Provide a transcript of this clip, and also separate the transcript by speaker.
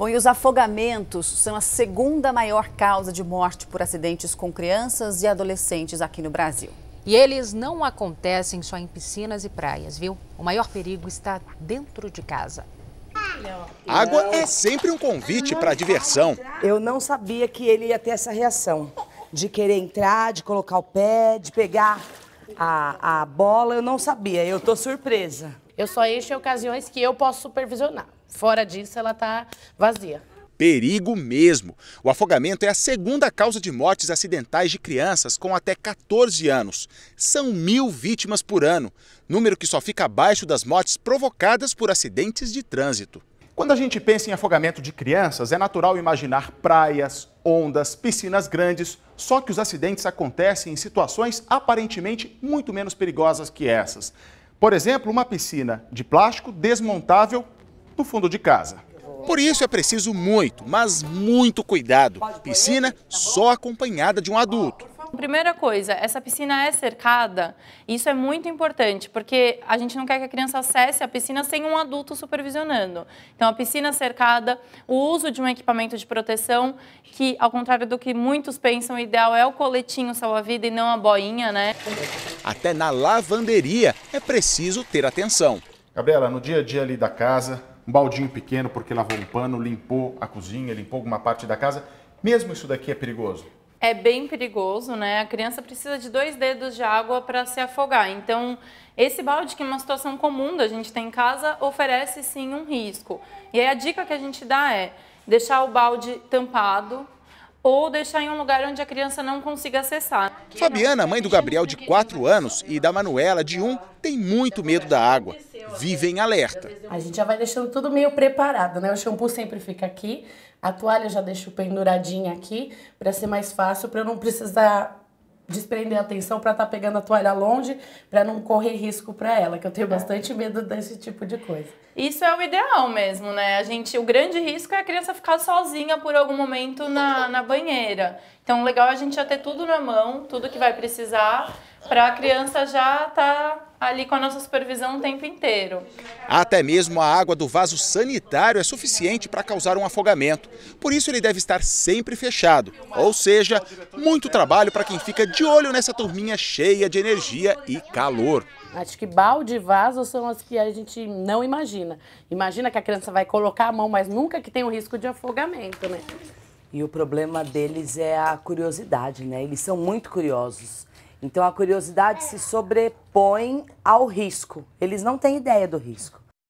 Speaker 1: Bom, e os afogamentos são a segunda maior causa de morte por acidentes com crianças e adolescentes aqui no Brasil. E eles não acontecem só em piscinas e praias, viu? O maior perigo está dentro de casa. Água é
Speaker 2: sempre um convite para diversão. Eu não sabia que ele ia ter essa reação de querer
Speaker 1: entrar, de colocar o pé, de pegar a, a bola. Eu não sabia, eu estou surpresa. Eu só encho em ocasiões que eu posso supervisionar. Fora disso, ela está
Speaker 2: vazia. Perigo mesmo. O afogamento é a segunda causa de mortes acidentais de crianças com até 14 anos. São mil vítimas por ano, número que só fica abaixo das mortes provocadas por acidentes de trânsito. Quando a gente pensa em afogamento de crianças, é natural imaginar praias, ondas, piscinas grandes, só que os acidentes acontecem em situações aparentemente muito menos perigosas que essas. Por exemplo, uma piscina de plástico desmontável no fundo de casa. Por isso é preciso muito, mas muito cuidado. Piscina só acompanhada de um adulto.
Speaker 3: Primeira coisa, essa piscina é cercada. Isso é muito importante, porque a gente não quer que a criança acesse a piscina sem um adulto supervisionando. Então, a piscina cercada, o uso de um equipamento de proteção, que ao contrário do que muitos pensam, o ideal é o coletinho salva-vida e não a boinha, né?
Speaker 2: Até na lavanderia é preciso ter atenção. Gabriela, no dia a dia ali da casa, um baldinho pequeno porque lavou um pano, limpou a cozinha, limpou alguma parte da casa, mesmo isso daqui é perigoso?
Speaker 3: é bem perigoso, né? A criança precisa de dois dedos de água para se afogar. Então, esse balde, que é uma situação comum da gente ter em casa, oferece sim um risco. E aí a dica que a gente dá é deixar o balde tampado, ou deixar em um lugar onde a criança não consiga acessar.
Speaker 2: Fabiana, mãe do Gabriel de 4 anos e da Manuela de 1, tem muito medo da água. Vive em alerta.
Speaker 1: A gente já vai deixando tudo meio preparado, né? O shampoo sempre fica aqui, a toalha eu já deixo penduradinha aqui para ser mais fácil, para eu não precisar desprender a atenção para estar tá pegando a toalha longe, para não correr risco para ela, que eu tenho é. bastante medo desse tipo de coisa.
Speaker 3: Isso é o ideal mesmo, né? A gente, o grande risco é a criança ficar sozinha por algum momento na, na banheira. Então, legal é a gente já ter tudo na mão, tudo que vai precisar, para a criança já estar tá ali com a nossa supervisão o tempo inteiro.
Speaker 2: Até mesmo a água do vaso sanitário é suficiente para causar um afogamento. Por isso ele deve estar sempre fechado. Ou seja, muito trabalho para quem fica de olho nessa turminha cheia de energia e calor. Acho que balde e
Speaker 1: vaso são as que a gente não imagina. Imagina que a criança vai colocar a mão, mas nunca que tem o um risco de afogamento, né? E o problema deles é a curiosidade, né? Eles são muito curiosos. Então a curiosidade se sobrepõe ao risco. Eles não têm ideia do risco.